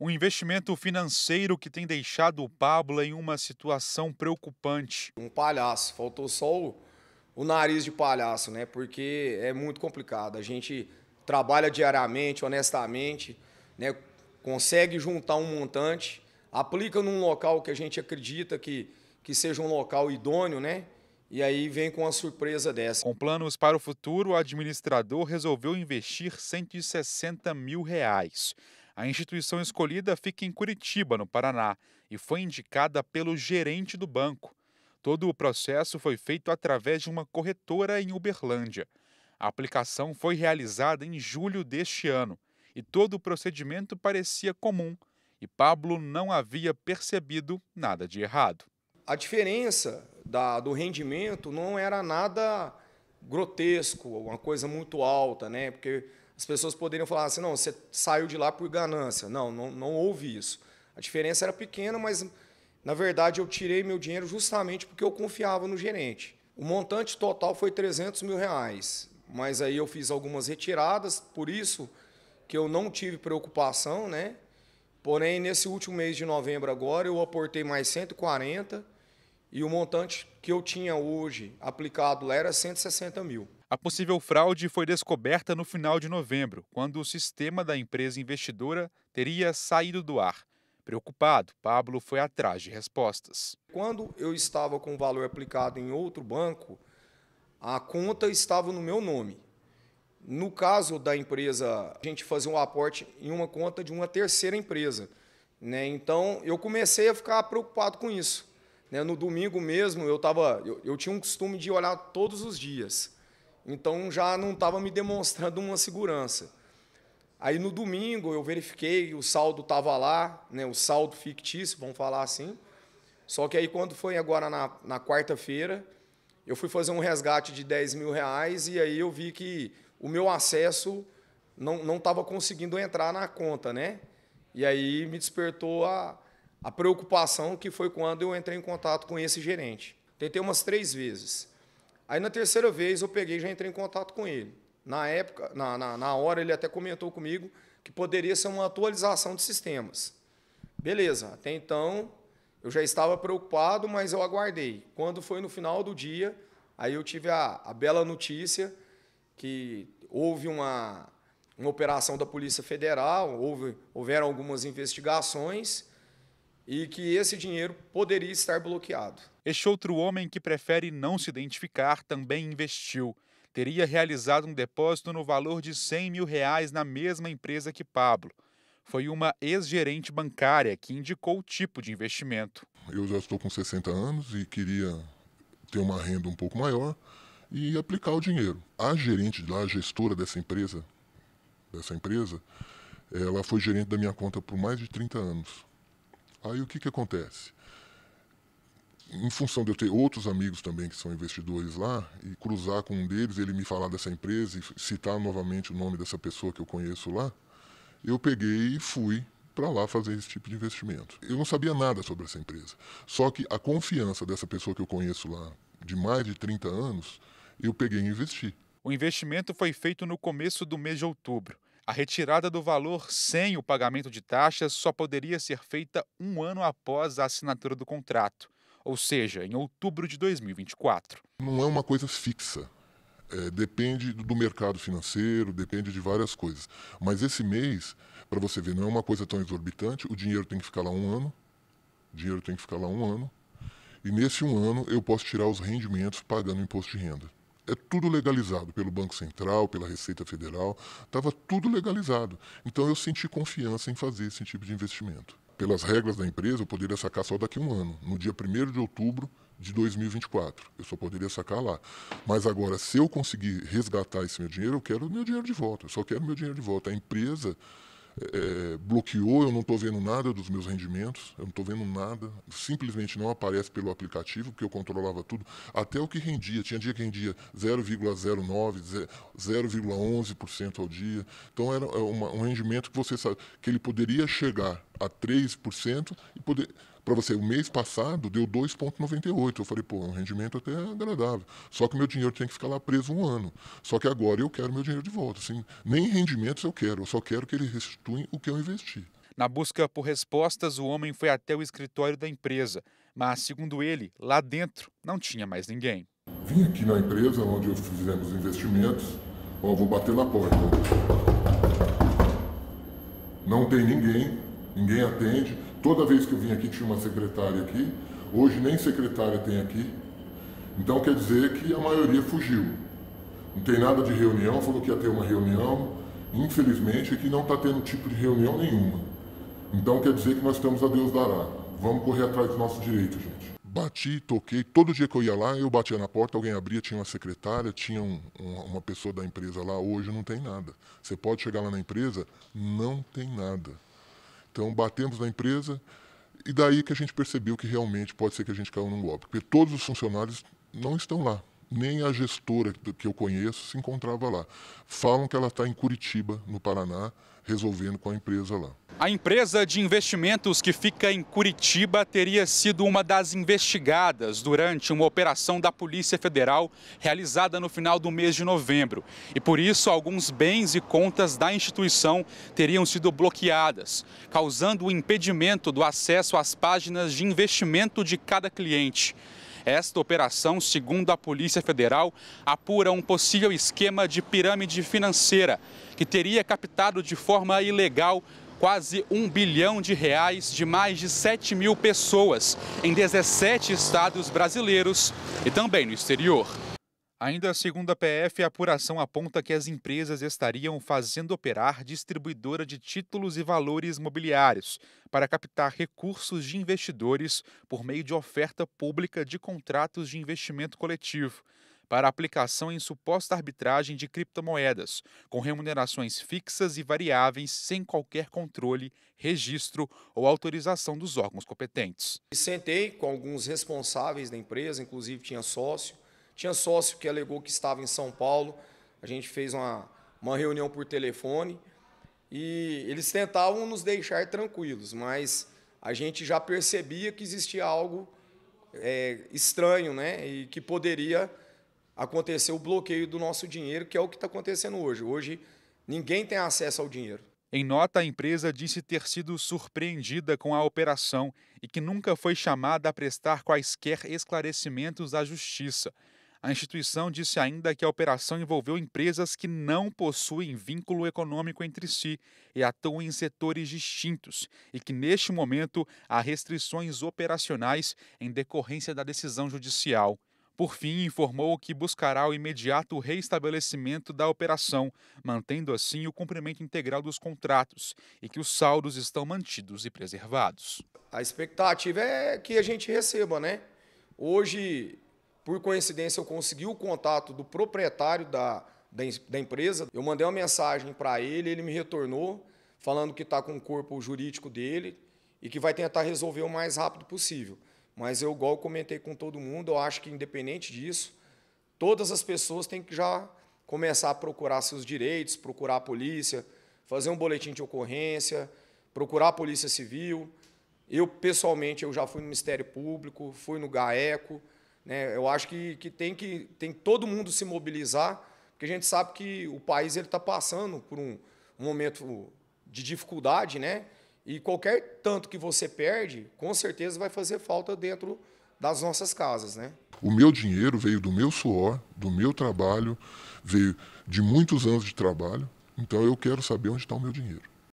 Um investimento financeiro que tem deixado o Pablo em uma situação preocupante. Um palhaço, faltou só o, o nariz de palhaço, né? Porque é muito complicado. A gente trabalha diariamente, honestamente, né? consegue juntar um montante, aplica num local que a gente acredita que, que seja um local idôneo, né? E aí vem com uma surpresa dessa. Com planos para o futuro, o administrador resolveu investir 160 mil reais. A instituição escolhida fica em Curitiba, no Paraná, e foi indicada pelo gerente do banco. Todo o processo foi feito através de uma corretora em Uberlândia. A aplicação foi realizada em julho deste ano e todo o procedimento parecia comum e Pablo não havia percebido nada de errado. A diferença da, do rendimento não era nada grotesco, uma coisa muito alta, né? Porque as pessoas poderiam falar assim: não, você saiu de lá por ganância. Não, não, não houve isso. A diferença era pequena, mas na verdade eu tirei meu dinheiro justamente porque eu confiava no gerente. O montante total foi 300 mil reais, mas aí eu fiz algumas retiradas, por isso que eu não tive preocupação, né? Porém, nesse último mês de novembro agora, eu aportei mais 140 e o montante que eu tinha hoje aplicado lá era 160 mil. A possível fraude foi descoberta no final de novembro, quando o sistema da empresa investidora teria saído do ar. Preocupado, Pablo foi atrás de respostas. Quando eu estava com o valor aplicado em outro banco, a conta estava no meu nome. No caso da empresa, a gente fazia um aporte em uma conta de uma terceira empresa. Né? Então, eu comecei a ficar preocupado com isso. Né? No domingo mesmo, eu, tava, eu, eu tinha um costume de olhar todos os dias. Então já não estava me demonstrando uma segurança. Aí no domingo eu verifiquei, o saldo estava lá, né, o saldo fictício, vamos falar assim. Só que aí quando foi agora na, na quarta-feira, eu fui fazer um resgate de 10 mil reais e aí eu vi que o meu acesso não estava conseguindo entrar na conta, né? E aí me despertou a, a preocupação que foi quando eu entrei em contato com esse gerente. Tentei umas três vezes. Aí na terceira vez eu peguei e já entrei em contato com ele. Na época, na, na, na hora, ele até comentou comigo que poderia ser uma atualização de sistemas. Beleza, até então eu já estava preocupado, mas eu aguardei. Quando foi no final do dia, aí eu tive a, a bela notícia que houve uma, uma operação da Polícia Federal, houve, houveram algumas investigações e que esse dinheiro poderia estar bloqueado. Este outro homem que prefere não se identificar também investiu. Teria realizado um depósito no valor de 100 mil reais na mesma empresa que Pablo. Foi uma ex-gerente bancária que indicou o tipo de investimento. Eu já estou com 60 anos e queria ter uma renda um pouco maior e aplicar o dinheiro. A gerente lá, a gestora dessa empresa, dessa empresa, ela foi gerente da minha conta por mais de 30 anos. Aí o que, que acontece? Em função de eu ter outros amigos também que são investidores lá, e cruzar com um deles, ele me falar dessa empresa e citar novamente o nome dessa pessoa que eu conheço lá, eu peguei e fui para lá fazer esse tipo de investimento. Eu não sabia nada sobre essa empresa. Só que a confiança dessa pessoa que eu conheço lá, de mais de 30 anos, eu peguei e investi. O investimento foi feito no começo do mês de outubro. A retirada do valor sem o pagamento de taxas só poderia ser feita um ano após a assinatura do contrato, ou seja, em outubro de 2024. Não é uma coisa fixa. É, depende do mercado financeiro, depende de várias coisas. Mas esse mês, para você ver, não é uma coisa tão exorbitante. O dinheiro tem que ficar lá um ano. O dinheiro tem que ficar lá um ano. E nesse um ano eu posso tirar os rendimentos pagando imposto de renda é tudo legalizado pelo Banco Central, pela Receita Federal, estava tudo legalizado. Então eu senti confiança em fazer esse tipo de investimento. Pelas regras da empresa, eu poderia sacar só daqui a um ano, no dia 1 de outubro de 2024. Eu só poderia sacar lá. Mas agora, se eu conseguir resgatar esse meu dinheiro, eu quero meu dinheiro de volta. Eu só quero meu dinheiro de volta. A empresa é, bloqueou, eu não estou vendo nada dos meus rendimentos, eu não estou vendo nada, simplesmente não aparece pelo aplicativo, porque eu controlava tudo, até o que rendia. Tinha dia que rendia 0,09, 0,11% ao dia. Então era é uma, um rendimento que você sabe que ele poderia chegar a 3% e poder para você, o mês passado deu 2,98. Eu falei, pô, é um rendimento até agradável. Só que o meu dinheiro tem que ficar lá preso um ano. Só que agora eu quero meu dinheiro de volta. Assim, nem rendimentos eu quero, eu só quero que eles restituem o que eu investi. Na busca por respostas, o homem foi até o escritório da empresa, mas, segundo ele, lá dentro não tinha mais ninguém. Vim aqui na empresa onde fizemos investimentos, ó, vou bater na porta. Não tem ninguém, ninguém atende. Toda vez que eu vim aqui tinha uma secretária aqui, hoje nem secretária tem aqui. Então quer dizer que a maioria fugiu. Não tem nada de reunião, falou que ia ter uma reunião. Infelizmente aqui não está tendo tipo de reunião nenhuma. Então quer dizer que nós estamos a Deus dará. Vamos correr atrás do nosso direito, gente. Bati, toquei, todo dia que eu ia lá, eu batia na porta, alguém abria, tinha uma secretária, tinha um, uma pessoa da empresa lá, hoje não tem nada. Você pode chegar lá na empresa, não tem nada. Então batemos na empresa e daí que a gente percebeu que realmente pode ser que a gente caiu num golpe, porque todos os funcionários não estão lá, nem a gestora que eu conheço se encontrava lá. Falam que ela está em Curitiba, no Paraná, resolvendo com a empresa lá. A empresa de investimentos que fica em Curitiba teria sido uma das investigadas durante uma operação da Polícia Federal realizada no final do mês de novembro. E por isso, alguns bens e contas da instituição teriam sido bloqueadas, causando o impedimento do acesso às páginas de investimento de cada cliente. Esta operação, segundo a Polícia Federal, apura um possível esquema de pirâmide financeira que teria captado de forma ilegal quase um bilhão de reais de mais de 7 mil pessoas em 17 estados brasileiros e também no exterior. Ainda segundo a PF, a apuração aponta que as empresas estariam fazendo operar distribuidora de títulos e valores mobiliários para captar recursos de investidores por meio de oferta pública de contratos de investimento coletivo para aplicação em suposta arbitragem de criptomoedas, com remunerações fixas e variáveis sem qualquer controle, registro ou autorização dos órgãos competentes. Sentei com alguns responsáveis da empresa, inclusive tinha sócio tinha sócio que alegou que estava em São Paulo. A gente fez uma, uma reunião por telefone e eles tentavam nos deixar tranquilos, mas a gente já percebia que existia algo é, estranho, né? E que poderia acontecer o bloqueio do nosso dinheiro, que é o que está acontecendo hoje. Hoje ninguém tem acesso ao dinheiro. Em nota, a empresa disse ter sido surpreendida com a operação e que nunca foi chamada a prestar quaisquer esclarecimentos à justiça. A instituição disse ainda que a operação envolveu empresas que não possuem vínculo econômico entre si e atuam em setores distintos, e que neste momento há restrições operacionais em decorrência da decisão judicial. Por fim, informou que buscará o imediato reestabelecimento da operação, mantendo assim o cumprimento integral dos contratos e que os saldos estão mantidos e preservados. A expectativa é que a gente receba, né? Hoje por coincidência, eu consegui o contato do proprietário da, da, da empresa. Eu mandei uma mensagem para ele, ele me retornou, falando que está com o corpo jurídico dele e que vai tentar resolver o mais rápido possível. Mas eu, igual eu comentei com todo mundo, eu acho que independente disso, todas as pessoas têm que já começar a procurar seus direitos, procurar a polícia, fazer um boletim de ocorrência, procurar a Polícia Civil. Eu, pessoalmente, eu já fui no Ministério Público, fui no GAECO, né? Eu acho que, que, tem que tem todo mundo se mobilizar, porque a gente sabe que o país está passando por um, um, momento de dificuldade, né? E qualquer tanto que você perde, com certeza vai fazer falta dentro das nossas casas, né? O meu dinheiro veio do meu suor, do meu trabalho, veio de muitos anos de trabalho. Então eu quero saber onde está o meu dinheiro.